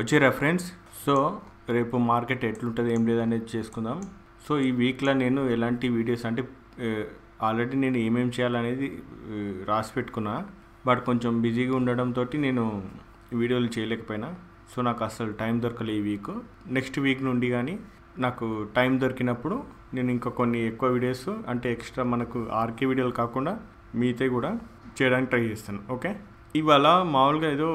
వచ్చిరా friends so రేపు market ఎట్లుంటుంది ఏం లేదనేది చేసుకుందాం సో ఈ వీక్లో నేను ఎలాంటి వీడియోస్ అంటే ఆల్రెడీ నేను ఏమేమి చేయాలనేది రాసి పెట్టుకున్నా బట్ కొంచెం బిజీగా ఉండడంతో నేను వీడియోలు చేయలేకపోయినా సో నాకు అసలు టైం దొరకలే ఈ వీక్ నెక్స్ట్ వీక్ నుండి కానీ నాకు టైం దొరికినప్పుడు నేను ఇంకా కొన్ని ఎక్కువ వీడియోస్ అంటే ఎక్స్ట్రా మనకు ఆర్కే వీడియోలు కాకుండా మీతే కూడా చేయడానికి ట్రై చేస్తాను ఓకే ఇవాళ మామూలుగా ఏదో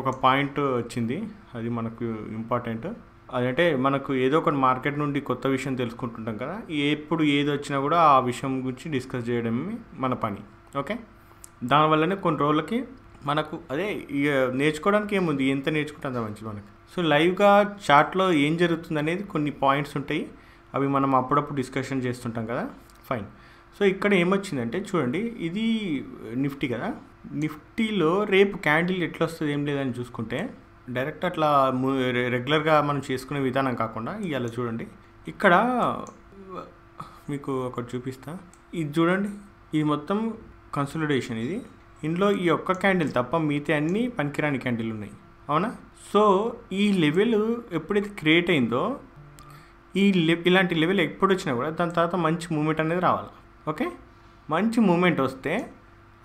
ఒక పాయింట్ వచ్చింది అది మనకు ఇంపార్టెంట్ అదంటే మనకు ఏదో ఒక మార్కెట్ నుండి కొత్త విషయం తెలుసుకుంటుంటాం కదా ఎప్పుడు ఏది వచ్చినా కూడా ఆ విషయం గురించి డిస్కస్ చేయడం మన పని ఓకే దానివల్లనే కొన్ని రోజులకి మనకు అదే ఇక నేర్చుకోవడానికి ఏముంది ఎంత నేర్చుకుంటే అంత మంచిది మనకి సో లైవ్గా చాట్లో ఏం జరుగుతుంది అనేది కొన్ని పాయింట్స్ ఉంటాయి అవి మనం అప్పుడప్పుడు డిస్కషన్ చేస్తుంటాం కదా ఫైన్ సో ఇక్కడ ఏమొచ్చిందంటే చూడండి ఇది నిఫ్టీ కదా నిఫ్టీలో రేపు క్యాండిల్ ఎట్లా వస్తుంది ఏం లేదని చూసుకుంటే డైరెక్ట్ అట్లా రెగ్యులర్గా మనం చేసుకునే విధానం కాకుండా ఇవాళ చూడండి ఇక్కడ మీకు ఒకటి చూపిస్తా ఇది చూడండి ఇది మొత్తం కన్సల్టేషన్ ఇది ఇందులో ఈ ఒక్క క్యాండిల్ తప్ప మిగతా అన్ని పనికిరాని క్యాండిల్ ఉన్నాయి అవునా సో ఈ లెవెల్ ఎప్పుడైతే క్రియేట్ అయిందో ఈ ఇలాంటి లెవెల్ ఎప్పుడు వచ్చినా కూడా దాని తర్వాత మంచి మూమెంట్ అనేది రావాలి ఓకే మంచి మూమెంట్ వస్తే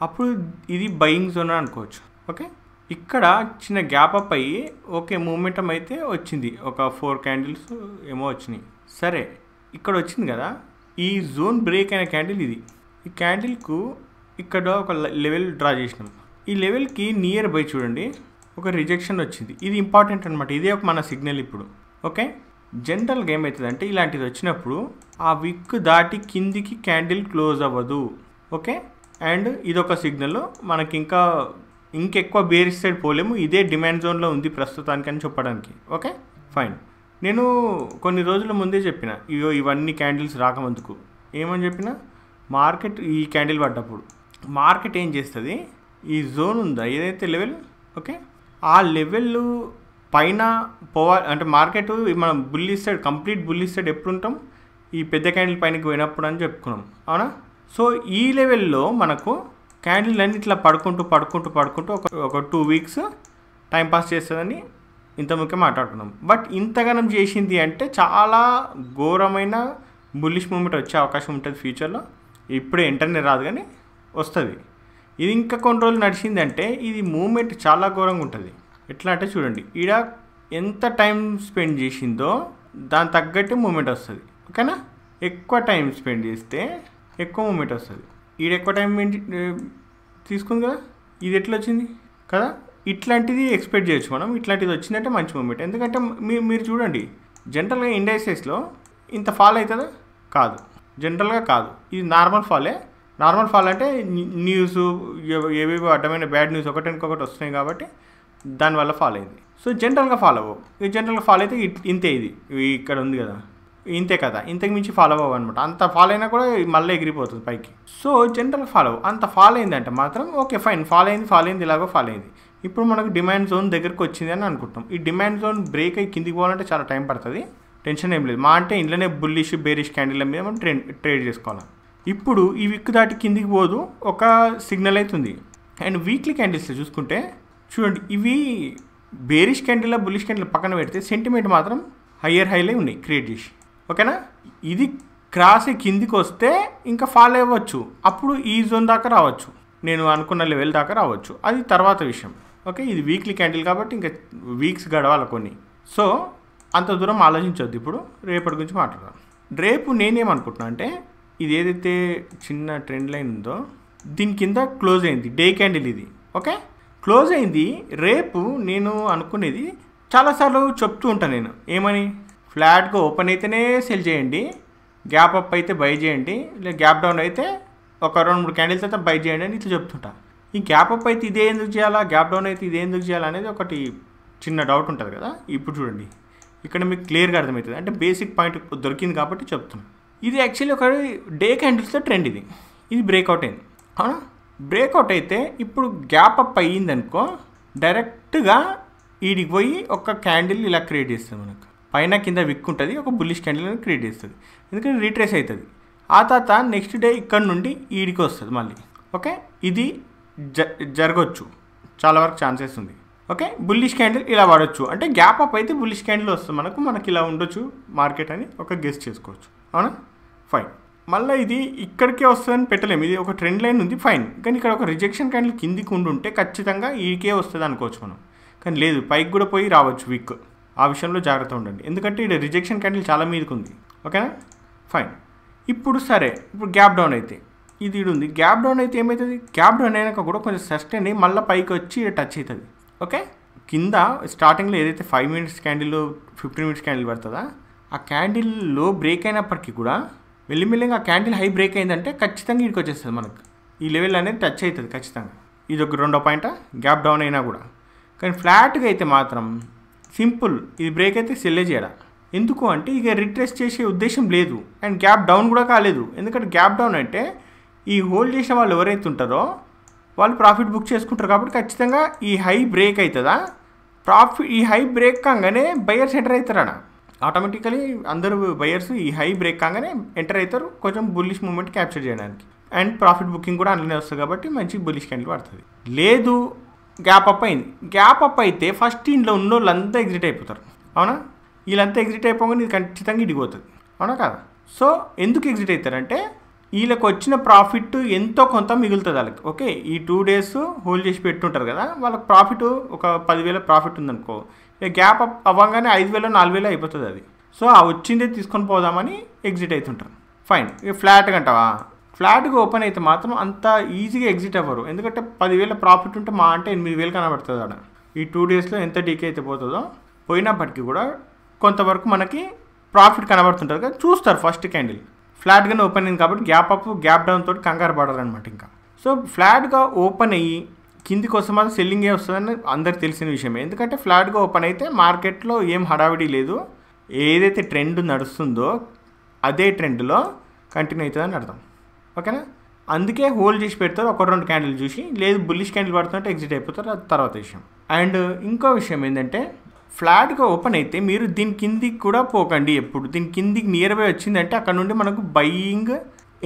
అప్పుడు ఇది బయింగ్ జోన్ అని అనుకోవచ్చు ఓకే ఇక్కడ చిన్న గ్యాప్ అప్ అయ్యి ఓకే మూమెంటం అయితే వచ్చింది ఒక ఫోర్ క్యాండిల్స్ ఏమో వచ్చినాయి సరే ఇక్కడ వచ్చింది కదా ఈ జోన్ బ్రేక్ అయిన క్యాండిల్ ఇది ఈ క్యాండిల్కు ఇక్కడ ఒక లెవెల్ డ్రా చేసినాం ఈ లెవెల్కి నియర్ బై చూడండి ఒక రిజెక్షన్ వచ్చింది ఇది ఇంపార్టెంట్ అనమాట ఇదే ఒక మన సిగ్నల్ ఇప్పుడు ఓకే జనరల్గా ఏమవుతుందంటే ఇలాంటిది వచ్చినప్పుడు ఆ విక్ దాటి కిందికి క్యాండిల్ క్లోజ్ అవ్వదు ఓకే అండ్ ఇదొక సిగ్నల్ మనకి ఇంకా ఇంకెక్కువ బేరిష్ సైడ్ పోలేము ఇదే డిమాండ్ జోన్లో ఉంది ప్రస్తుతానికి అని చెప్పడానికి ఓకే ఫైన్ నేను కొన్ని రోజుల ముందే చెప్పిన ఇయో ఇవన్నీ క్యాండిల్స్ రాకముందుకు ఏమని చెప్పిన మార్కెట్ ఈ క్యాండిల్ పడ్డప్పుడు మార్కెట్ ఏం చేస్తుంది ఈ జోన్ ఉందా ఏదైతే లెవెల్ ఓకే ఆ లెవెల్ పైన పోవాలి అంటే మార్కెట్ మనం బుల్లిస్తాడు కంప్లీట్ బుల్లిస్తాడు ఎప్పుడు ఉంటాం ఈ పెద్ద క్యాండిల్ పైనకి పోయినప్పుడు అని చెప్పుకున్నాం అవునా సో ఈ లెవెల్లో మనకు క్యాండిల్ అన్ని ఇట్లా పడుకుంటూ పడుకుంటూ పడుకుంటూ ఒక ఒక టూ వీక్స్ టైంపాస్ చేస్తుందని ఇంత ముఖ్యం మాట్లాడుకున్నాం బట్ ఇంతగానం చేసింది అంటే చాలా ఘోరమైన బుల్లిష్ మూమెంట్ వచ్చే అవకాశం ఉంటుంది ఫ్యూచర్లో ఇప్పుడే ఎంటర్నే రాదు కానీ వస్తుంది ఇది ఇంకా కొన్ని రోజులు నడిచిందంటే ఇది మూమెంట్ చాలా ఘోరంగా ఉంటుంది ఎట్లా అంటే చూడండి ఈడ ఎంత టైం స్పెండ్ చేసిందో దాని తగ్గట్టు మూమెంట్ వస్తుంది ఓకేనా ఎక్కువ టైం స్పెండ్ చేస్తే ఎక్కువ మూమెంట్ వస్తుంది ఈడ ఎక్కువ టైం తీసుకుంది కదా ఇది ఎట్లా వచ్చింది కదా ఇట్లాంటిది ఎక్స్పెక్ట్ చేయొచ్చు మనం ఇట్లాంటిది వచ్చిందంటే మంచి మూమెంట్ ఎందుకంటే మీరు చూడండి జనరల్గా ఇండస్ట్రీస్లో ఇంత ఫాల్ అవుతుందా కాదు జనరల్గా కాదు ఇది నార్మల్ ఫాలే నార్మల్ ఫాల్ అంటే న్యూస్ ఏవేవో అడ్డమైన బ్యాడ్ న్యూస్ ఒకటి ఇంకొకటి వస్తున్నాయి కాబట్టి దానివల్ల ఫాల్ అయింది సో జనరల్గా ఫాలో అవ్వవు జనరల్గా ఫాల్ అయితే ఇంతే ఇది ఇక్కడ ఉంది కదా ఇంతే కదా ఇంతకు మించి ఫాలో అవ్వ అనమాట అంత ఫాలో అయినా కూడా మళ్ళీ ఎగిరిపోతుంది పైకి సో జనరల్ ఫాలో అంత ఫాలో అయిందంటే మాత్రం ఓకే ఫైన్ ఫాలో అయింది ఫాలో అయింది ఇలాగో ఫాలో అయింది ఇప్పుడు మనకు డిమాండ్ జోన్ దగ్గరకు వచ్చింది అని అనుకుంటాం ఈ డిమాండ్ జోన్ బ్రేక్ అయ్యి కిందికి పోవాలంటే చాలా టైం పడుతుంది టెన్షన్ ఏం లేదు మా అంటే ఇంట్లోనే బుల్లిష్ బేరిష్ క్యాండిల్ మీద మనం ట్రే ట్రేడ్ చేసుకోవాలి ఇప్పుడు ఈ విక్ దాటి కిందికి పోదు ఒక సిగ్నల్ అవుతుంది అండ్ వీక్లీ క్యాండిల్స్ చూసుకుంటే చూడండి ఇవి బేరిష్ క్యాండిల్ బుల్లిష్ క్యాండిల్ పక్కన పెడితే సెంటిమెంట్ మాత్రం హయ్యర్ హైలే ఉన్నాయి క్రియేట్ చేసి ఓకేనా ఇది క్రాస్ కిందికి వస్తే ఇంకా ఫాలో అవ్వచ్చు అప్పుడు ఈ జోన్ దాకా రావచ్చు నేను అనుకున్న లెవెల్ దాకా రావచ్చు అది తర్వాత విషయం ఓకే ఇది వీక్లీ క్యాండిల్ కాబట్టి ఇంకా వీక్స్ గడవాలి కొన్ని సో అంత దూరం ఆలోచించవద్దు ఇప్పుడు రేపటి గురించి మాట్లాడదాం రేపు నేనేమనుకుంటున్నా అంటే ఇది ఏదైతే చిన్న ట్రెండ్ లైన్ ఉందో దీని కింద క్లోజ్ అయింది డే క్యాండిల్ ఇది ఓకే క్లోజ్ అయింది రేపు నేను అనుకునేది చాలాసార్లు చెప్తూ ఉంటాను నేను ఏమని ఫ్లాట్గా ఓపెన్ అయితేనే సెల్ చేయండి గ్యాప్ అప్ అయితే బై చేయండి లేదా గ్యాప్ డౌన్ అయితే ఒక రెండు మూడు క్యాండిల్స్ అయితే బై చేయండి అని ఇట్లా చెప్తుంటా ఈ గ్యాప్ అప్ అయితే ఇదే ఎందుకు చేయాలా గ్యాప్ డౌన్ అయితే ఇదే ఎందుకు చేయాలా అనేది ఒకటి చిన్న డౌట్ ఉంటుంది కదా ఇప్పుడు చూడండి ఇక్కడ మీకు క్లియర్గా అర్థమవుతుంది అంటే బేసిక్ పాయింట్ దొరికింది కాబట్టి చెప్తున్నాం ఇది యాక్చువల్లీ ఒక డే క్యాండిల్స్తో ట్రెండ్ ఇది ఇది బ్రేక్అవుట్ అయింది అవునా బ్రేక్అవుట్ అయితే ఇప్పుడు గ్యాప్ అప్ అనుకో డైరెక్ట్గా ఈడికి పోయి ఒక క్యాండిల్ ఇలా క్రియేట్ చేస్తుంది మనకు పైన కింద విక్ ఉంటుంది ఒక బుల్లిష్ క్యాండిల్ క్రియేట్ చేస్తుంది ఎందుకంటే రీట్రేస్ అవుతుంది ఆ తర్వాత నెక్స్ట్ డే ఇక్కడ నుండి ఈడికి వస్తుంది మళ్ళీ ఓకే ఇది జ జరగచ్చు చాలా వరకు ఛాన్సెస్ ఉంది ఓకే బుల్లిష్ క్యాండిల్ ఇలా వాడచ్చు అంటే గ్యాప్ అప్ అయితే బుల్లిష్ క్యాండిల్ వస్తుంది మనకు మనకి ఇలా ఉండొచ్చు మార్కెట్ అని ఒక గెస్ట్ చేసుకోవచ్చు అవునా ఫైన్ మళ్ళీ ఇది ఇక్కడికే వస్తుందని పెట్టలేము ఇది ఒక ట్రెండ్ లైన్ ఉంది ఫైన్ కానీ ఇక్కడ ఒక రిజెక్షన్ క్యాండిల్ కిందికి ఉండుంటే ఖచ్చితంగా ఈకే వస్తుంది అనుకోవచ్చు మనం కానీ లేదు పైకి కూడా పోయి రావచ్చు వీక్ ఆ విషయంలో జాగ్రత్త ఉండండి ఎందుకంటే ఇక్కడ రిజెక్షన్ క్యాండిల్ చాలా మీదకి ఉంది ఓకేనా ఫైన్ ఇప్పుడు సరే ఇప్పుడు గ్యాప్ డౌన్ అయితే ఇది ఉంది గ్యాప్ డౌన్ అయితే ఏమవుతుంది గ్యాప్ డౌన్ అయినాక కూడా కొంచెం సస్టైన్ అయ్యి మళ్ళీ పైకి వచ్చి టచ్ అవుతుంది ఓకే కింద స్టార్టింగ్లో ఏదైతే five minutes candle fifteen minutes candle పడుతుందా ఆ క్యాండిల్లో బ్రేక్ అయినప్పటికీ కూడా మెల్లిమెల్లిగా ఆ క్యాండిల్ హై బ్రేక్ అయిందంటే ఖచ్చితంగా ఇక్కడికి వచ్చేస్తుంది మనకు ఈ లెవెల్ అనేది టచ్ అవుతుంది ఖచ్చితంగా ఇది ఒక రెండో పాయింట్ గ్యాప్ డౌన్ అయినా కూడా కానీ ఫ్లాట్గా అయితే మాత్రం సింపుల్ ఇది బ్రేక్ అయితే సెల్లే చేయడం ఎందుకు అంటే ఇక రిట్రెస్ చేసే ఉద్దేశం లేదు అండ్ గ్యాప్ డౌన్ కూడా కాలేదు ఎందుకంటే గ్యాప్ డౌన్ అంటే ఈ హోల్డ్ చేసే వాళ్ళు ఎవరైతే ఉంటారో వాళ్ళు ప్రాఫిట్ బుక్ చేసుకుంటారు కాబట్టి ఖచ్చితంగా ఈ హై బ్రేక్ అవుతుందా ప్రాఫిట్ ఈ హై బ్రేక్ కాగానే బయర్స్ ఎంటర్ అవుతారా ఆటోమేటికలీ అందరూ బయర్స్ ఈ హై బ్రేక్ కాగానే ఎంటర్ అవుతారు కొంచెం బుల్లిష్ మూమెంట్ క్యాప్చర్ చేయడానికి అండ్ ప్రాఫిట్ బుకింగ్ కూడా అందులోనే వస్తుంది కాబట్టి మంచి బుల్లిష్ క్యాండిల్ పడుతుంది లేదు గ్యాప్ అప్ అయింది గ్యాప్ అప్ అయితే ఫస్ట్ ఇంట్లో ఉన్న వాళ్ళంతా ఎగ్జిట్ అయిపోతారు అవునా వీళ్ళంతా ఎగ్జిట్ అయిపోగానే ఇది ఖచ్చితంగా ఇడిపోతుంది అవునా కాదా సో ఎందుకు ఎగ్జిట్ అవుతారంటే వీళ్ళకి వచ్చిన ప్రాఫిట్ ఎంతో కొంత మిగులుతుంది వాళ్ళకి ఓకే ఈ టూ డేస్ హోల్డ్ చేసి పెట్టుంటారు కదా వాళ్ళకి ప్రాఫిట్ ఒక పదివేల ప్రాఫిట్ ఉందనుకో గ్యాప్ అప్ అవ్వగానే ఐదు వేలు నాలుగు వేలు అయిపోతుంది అది సో ఆ వచ్చిందే తీసుకొని పోదామని ఎగ్జిట్ అవుతుంటారు ఫైన్ ఫ్లాట్ అంటావా ఫ్లాట్గా ఓపెన్ అయితే మాత్రం అంత ఈజీగా ఎగ్జిట్ అవ్వరు ఎందుకంటే పదివేల ప్రాఫిట్ ఉంటే మా అంటే ఎనిమిది వేలు కనబడుతుంది అక్కడ ఈ టూ డేస్లో ఎంత డీకే అయితే పోతుందో పోయినప్పటికీ కూడా కొంతవరకు మనకి ప్రాఫిట్ కనబడుతుంటుంది కదా చూస్తారు ఫస్ట్ క్యాండిల్ ఫ్లాట్గానే ఓపెన్ అయింది కాబట్టి గ్యాప్ అప్ గ్యాప్ డౌన్ తోటి కంగారు పడాలన్నమాట ఇంకా సో ఫ్లాట్గా ఓపెన్ అయ్యి కింది కోసం సెల్లింగ్ సెల్లింగే వస్తుందని అందరికి తెలిసిన విషయమే ఎందుకంటే ఫ్లాట్గా ఓపెన్ అయితే మార్కెట్లో ఏం హడావిడి లేదు ఏదైతే ట్రెండ్ నడుస్తుందో అదే ట్రెండ్లో కంటిన్యూ అవుతుందని అర్థం ఓకేనా అందుకే హోల్డ్ చేసి పెడతారు ఒక రెండు క్యాండిల్ చూసి లేదు బుల్లిష్ క్యాండిల్ పడుతుంటే ఎగ్జిట్ అయిపోతారు అది తర్వాత విషయం అండ్ ఇంకో విషయం ఏంటంటే ఫ్లాట్గా ఓపెన్ అయితే మీరు దీని కిందికి కూడా పోకండి ఎప్పుడు దీని కిందికి నియర్ బై వచ్చిందంటే అక్కడ నుండి మనకు బయింగ్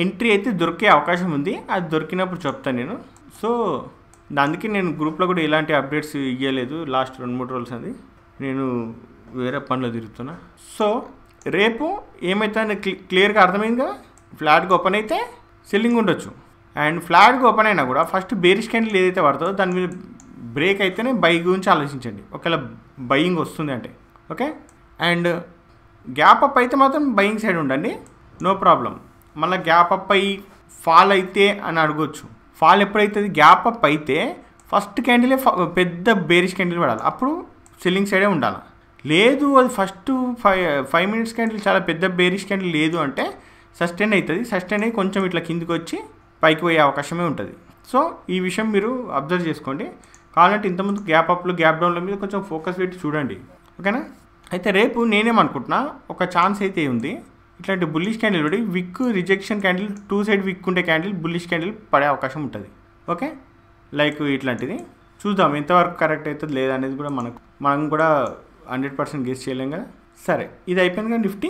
ఎంట్రీ అయితే దొరికే అవకాశం ఉంది అది దొరికినప్పుడు చెప్తాను నేను సో అందుకే నేను గ్రూప్లో కూడా ఇలాంటి అప్డేట్స్ ఇవ్వలేదు లాస్ట్ రెండు మూడు రోజులు అది నేను వేరే పనిలో తిరుగుతున్నా సో రేపు ఏమైతే క్లియర్గా అర్థమైందిగా ఫ్లాట్గా ఓపెన్ అయితే సెల్లింగ్ ఉండొచ్చు అండ్ ఫ్లాట్గా ఓపెన్ అయినా కూడా ఫస్ట్ బేరిష్ క్యాండిల్ ఏదైతే పడుతుందో దాని మీద బ్రేక్ అయితేనే బై గురించి ఆలోచించండి ఒకవేళ బయింగ్ వస్తుంది అంటే ఓకే అండ్ గ్యాప్ అప్ అయితే మాత్రం బయింగ్ సైడ్ ఉండండి నో ప్రాబ్లం మళ్ళీ గ్యాప్ అప్ అయ్యి ఫాల్ అయితే అని అడగొచ్చు ఫాల్ ఎప్పుడైతే గ్యాప్ అప్ అయితే ఫస్ట్ క్యాండిలే పెద్ద బేరిష్ క్యాండిల్ పడాలి అప్పుడు సెల్లింగ్ సైడే ఉండాలి లేదు అది first five five minutes candle చాలా పెద్ద బేరిష్ క్యాండిల్ లేదు అంటే సస్టైన్ అవుతుంది సస్టైన్ అయ్యి కొంచెం ఇట్లా కిందికి వచ్చి పైకి పోయే అవకాశమే ఉంటుంది సో ఈ విషయం మీరు అబ్జర్వ్ చేసుకోండి కావాలంటే ఇంతకుముందు గ్యాప్ అప్లు గ్యాప్ డౌన్ల మీద కొంచెం ఫోకస్ పెట్టి చూడండి ఓకేనా అయితే రేపు నేనేమనుకుంటున్నా ఒక ఛాన్స్ అయితే ఉంది ఇట్లాంటి బుల్లిష్ క్యాండిల్ పడి విక్ రిజెక్షన్ క్యాండిల్ టూ సైడ్ విక్ ఉండే క్యాండిల్ బుల్లిష్ క్యాండిల్ పడే అవకాశం ఉంటుంది ఓకే లైక్ ఇట్లాంటిది చూద్దాం ఎంతవరకు కరెక్ట్ అవుతుంది లేదనేది కూడా మనకు మనం కూడా హండ్రెడ్ పర్సెంట్ గెస్ట్ చేయలేం కదా సరే ఇది అయిపోయింది కదా నిఫ్టీ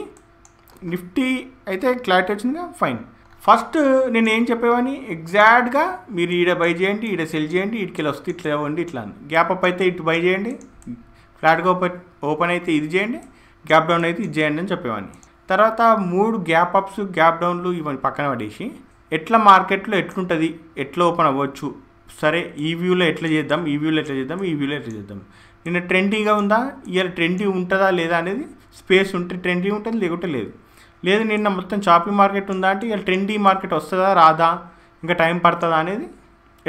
నిఫ్టీ అయితే క్లారిటీ వచ్చిందిగా ఫైన్ ఫస్ట్ నేను ఏం చెప్పేవాని ఎగ్జాక్ట్గా మీరు ఈడ బై చేయండి ఈడ సెల్ చేయండి ఇటుకెళ్ళి వస్తే ఇట్లా ఇవ్వండి ఇట్లా అని గ్యాప్ అప్ అయితే ఇటు బై చేయండి ఫ్లాట్గా ఓపెన్ ఓపెన్ అయితే ఇది చేయండి గ్యాప్ డౌన్ అయితే ఇది చేయండి అని చెప్పేవాడిని తర్వాత మూడు గ్యాప్ అప్స్ గ్యాప్ డౌన్లు ఇవన్నీ పక్కన పడేసి ఎట్లా మార్కెట్లో ఎట్లుంటుంది ఎట్లా ఓపెన్ అవ్వచ్చు సరే ఈ వ్యూలో ఎట్లా చేద్దాం ఈ వ్యూలో ఎట్లా చేద్దాం ఈ వ్యూలో ఎట్లా చేద్దాం నిన్న ట్రెండీగా ఉందా ఇవాళ ట్రెండీ ఉంటుందా లేదా అనేది స్పేస్ ఉంటే ట్రెండీ ఉంటుంది లేకుంటే లేదు లేదు నిన్న మొత్తం షాపింగ్ మార్కెట్ ఉందా అంటే ఇక ట్రెండీ మార్కెట్ వస్తుందా రాదా ఇంకా టైం పడుతుందా అనేది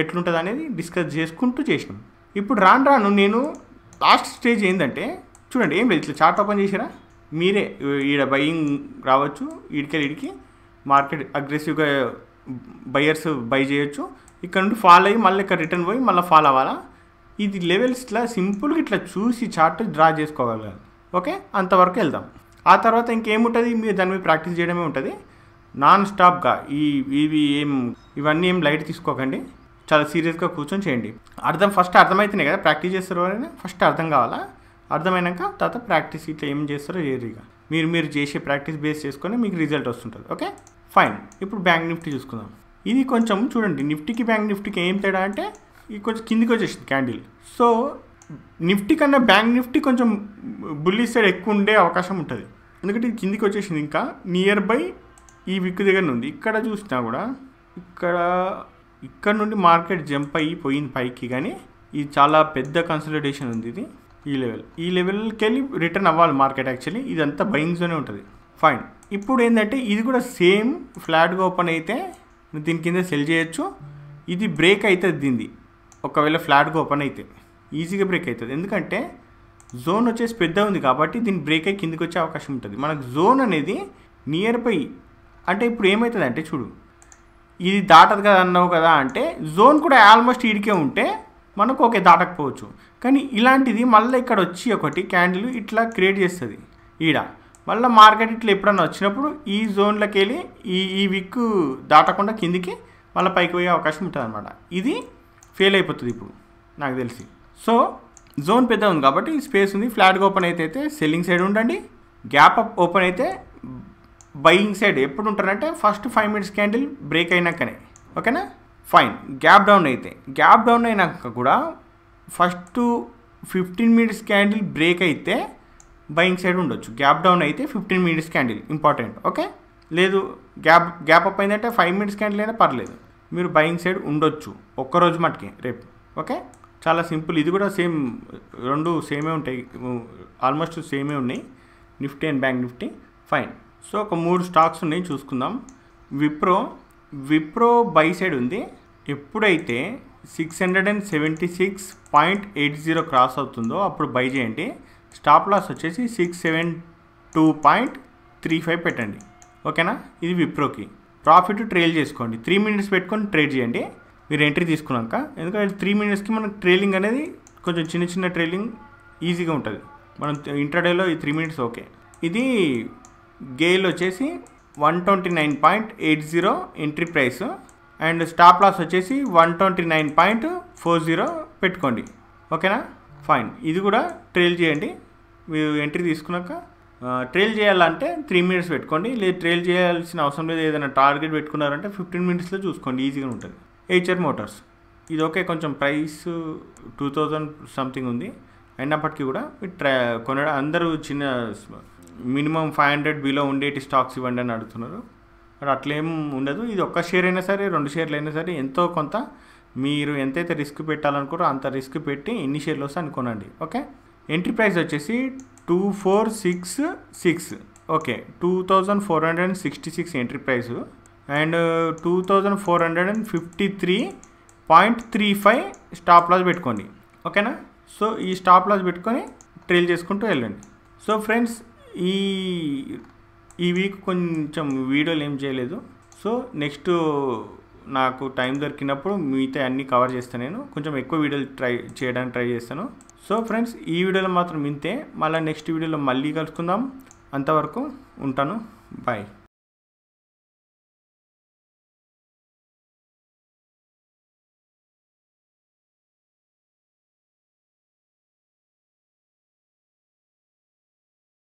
ఎట్లుంటుంది అనేది డిస్కస్ చేసుకుంటూ చేసినాం ఇప్పుడు రాను రాను నేను లాస్ట్ స్టేజ్ ఏంటంటే చూడండి ఏం లేదు ఇట్లా చార్ట్ ఓపెన్ చేసిరా మీరే ఈడ బయింగ్ రావచ్చు ఈడికెళ్ళి ఈడికి మార్కెట్ అగ్రెసివ్గా బయర్స్ బై చేయొచ్చు ఇక్కడ నుండి ఫాల్ అయ్యి మళ్ళీ ఇక్కడ రిటర్న్ పోయి మళ్ళీ ఫాల్ అవ్వాలా ఇది లెవెల్స్ ఇట్లా సింపుల్గా ఇట్లా చూసి చార్ట్ డ్రా చేసుకోగలగాలి ఓకే అంతవరకు వెళ్దాం ఆ తర్వాత ఇంకేముంటుంది మీరు దాని మీద ప్రాక్టీస్ చేయడమే ఉంటుంది నాన్ స్టాప్గా ఈ ఇవి ఏం ఇవన్నీ ఏం లైట్ తీసుకోకండి చాలా సీరియస్గా కూర్చొని చేయండి అర్థం ఫస్ట్ అర్థమవుతున్నాయి కదా ప్రాక్టీస్ చేస్తారు ఫస్ట్ అర్థం కావాలా అర్థమైనాక తర్వాత ప్రాక్టీస్ ఇట్లా ఏం చేస్తారో చేయరు ఇక మీరు మీరు చేసే ప్రాక్టీస్ బేస్ చేసుకొని మీకు రిజల్ట్ వస్తుంటుంది ఓకే ఫైన్ ఇప్పుడు బ్యాంక్ నిఫ్టీ చూసుకుందాం ఇది కొంచెం చూడండి నిఫ్టీకి బ్యాంక్ నిఫ్టీకి ఏం తేడా అంటే ఇది కొంచెం కిందికి వచ్చేసింది క్యాండిల్ సో నిఫ్టీ కన్నా బ్యాంక్ నిఫ్టీ కొంచెం బుల్లి సైడ్ ఎక్కువ ఉండే అవకాశం ఉంటుంది ఎందుకంటే కిందికి వచ్చేసింది ఇంకా నియర్ బై ఈ విక్ దగ్గర ఉంది ఇక్కడ చూసినా కూడా ఇక్కడ ఇక్కడ నుండి మార్కెట్ జంప్ అయ్యి పోయింది పైకి కానీ ఇది చాలా పెద్ద కన్సల్టేషన్ ఉంది ఇది ఈ లెవెల్ ఈ లెవెల్కి వెళ్ళి రిటర్న్ అవ్వాలి మార్కెట్ యాక్చువల్లీ ఇదంతా బయింగ్స్లోనే ఉంటుంది ఫైన్ ఇప్పుడు ఏంటంటే ఇది కూడా సేమ్ ఫ్లాట్గా ఓపెన్ అయితే దీని కింద సెల్ చేయొచ్చు ఇది బ్రేక్ అవుతుంది దీనిది ఒకవేళ ఫ్లాట్గా ఓపెన్ అయితే ఈజీగా బ్రేక్ అవుతుంది ఎందుకంటే జోన్ వచ్చేసి పెద్ద ఉంది కాబట్టి దీని బ్రేక్ అయ్యి కిందికి వచ్చే అవకాశం ఉంటుంది మనకు జోన్ అనేది నియర్ బై అంటే ఇప్పుడు ఏమవుతుంది అంటే చూడు ఇది దాటదు కదా అన్నావు కదా అంటే జోన్ కూడా ఆల్మోస్ట్ ఇడికే ఉంటే మనకు ఓకే దాటకపోవచ్చు కానీ ఇలాంటిది మళ్ళీ ఇక్కడ వచ్చి ఒకటి క్యాండిల్ ఇట్లా క్రియేట్ చేస్తుంది ఈడ మళ్ళీ మార్కెట్ ఇట్లా ఎప్పుడన్నా వచ్చినప్పుడు ఈ జోన్లోకి వెళ్ళి ఈ ఈ విక్ దాటకుండా కిందికి మళ్ళీ పైకి పోయే అవకాశం ఉంటుంది ఇది ఫెయిల్ అయిపోతుంది ఇప్పుడు నాకు తెలిసి సో జోన్ పెద్ద ఉంది కాబట్టి స్పేస్ ఉంది ఫ్లాట్గా ఓపెన్ అయితే సెల్లింగ్ సైడ్ ఉండండి గ్యాప్ అప్ ఓపెన్ అయితే బయింగ్ సైడ్ ఎప్పుడు ఉంటారంటే first five minutes candle break అయినాకనే ఓకేనా ఫైన్ గ్యాప్ డౌన్ అయితే గ్యాప్ డౌన్ అయినాక కూడా first fifteen minutes candle break అయితే బయింగ్ సైడ్ ఉండొచ్చు గ్యాప్ డౌన్ అయితే fifteen minutes candle important okay లేదు గ్యాప్ గ్యాప్ అప్ అయిందంటే ఫైవ్ మినిట్స్ క్యాండిల్ అయినా పర్లేదు మీరు బయింగ్ సైడ్ ఉండొచ్చు ఒక్కరోజు మటుకే రేపు ఓకే చాలా సింపుల్ ఇది కూడా సేమ్ రెండు సేమే ఉంటాయి ఆల్మోస్ట్ సేమే ఉన్నాయి Nifty and Bank Nifty fine so ఒక మూడు స్టాక్స్ ఉన్నాయి చూసుకుందాం విప్రో విప్రో బై సైడ్ ఉంది ఎప్పుడైతే six hundred and seventy six point eight zero cross అవుతుందో అప్పుడు బై చేయండి స్టాప్ లాస్ వచ్చేసి six seven two point three five పెట్టండి ఓకేనా ఇది విప్రోకి ప్రాఫిట్ ట్రేల్ చేసుకోండి త్రీ మినిట్స్ పెట్టుకొని ట్రేడ్ చేయండి మీరు ఎంట్రీ తీసుకున్నాక ఎందుకంటే త్రీ మినిట్స్కి మనకు ట్రైలింగ్ అనేది కొంచెం చిన్న చిన్న ట్రైలింగ్ ఈజీగా ఉంటుంది మనం ఇంటర్డేలో ఈ త్రీ మినిట్స్ ఓకే ఇది గేల్ వచ్చేసి one twenty nine point eight zero entry price and stop loss వచ్చేసి one twenty nine point four zero పెట్టుకోండి ఓకేనా ఫైన్ ఇది కూడా ట్రైల్ చేయండి మీరు ఎంట్రీ తీసుకున్నాక ట్రైల్ చేయాలంటే త్రీ మినిట్స్ పెట్టుకోండి లేదు ట్రైల్ చేయాల్సిన అవసరం లేదు ఏదైనా టార్గెట్ పెట్టుకున్నారంటే ఫిఫ్టీన్ మినిట్స్లో చూసుకోండి ఈజీగా ఉంటుంది హెచ్ఆర్ మోటార్స్ ఇది ఓకే కొంచెం ప్రైస్ టూ థౌజండ్ సంథింగ్ ఉంది అయినప్పటికీ కూడా ట్రై కొనడం అందరూ చిన్న మినిమం ఫైవ్ హండ్రెడ్ బిలో ఉండేటి స్టాక్స్ ఇవ్వండి అని అడుగుతున్నారు మరి అట్లేం ఉండదు ఇది ఒక్క షేర్ అయినా సరే రెండు షేర్లు అయినా సరే ఎంతో కొంత మీరు ఎంతైతే రిస్క్ పెట్టాలనుకోరో అంత రిస్క్ పెట్టి ఎన్ని షేర్లు వస్తే అనుకోనండి ఓకే ఎంట్రీ ప్రైస్ వచ్చేసి two four six six okay two thousand four hundred and sixty six entry price and two thousand four hundred and fifty three point three five stop loss పెట్టుకోండి ఓకేనా so ఈ stop loss పెట్టుకొని trial చేసుకుంటూ వెళ్ళండి so friends ఈ ఈ week కొంచెం వీడియోలు ఏం చేయలేదు సో నెక్స్ట్ నాకు టైం దొరికినప్పుడు మిగతా అన్నీ కవర్ చేస్తాను నేను కొంచెం ఎక్కువ వీడియోలు ట్రై చేయడానికి ట్రై చేస్తాను సో ఫ్రెండ్స్ ఈ వీడియోలో మాత్రం ఇంతే మళ్ళీ నెక్స్ట్ వీడియోలో మళ్ళీ కలుసుకుందాం అంతవరకు ఉంటాను బాయ్